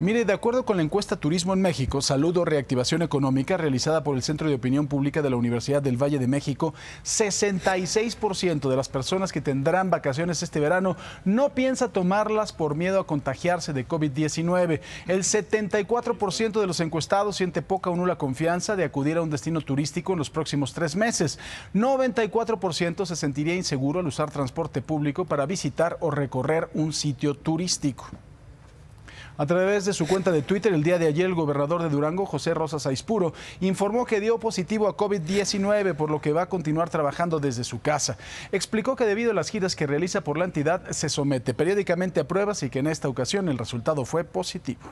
Mire, de acuerdo con la encuesta Turismo en México, saludo o Reactivación Económica realizada por el Centro de Opinión Pública de la Universidad del Valle de México, 66% de las personas que tendrán vacaciones este verano no piensa tomarlas por miedo a contagiarse de COVID-19. El 74% de los encuestados siente poca o nula confianza de acudir a un destino turístico en los próximos tres meses. 94% se sentiría inseguro al usar transporte público para visitar o recorrer un sitio turístico. A través de su cuenta de Twitter, el día de ayer, el gobernador de Durango, José Rosas Aispuro, informó que dio positivo a COVID-19, por lo que va a continuar trabajando desde su casa. Explicó que debido a las giras que realiza por la entidad, se somete periódicamente a pruebas y que en esta ocasión el resultado fue positivo.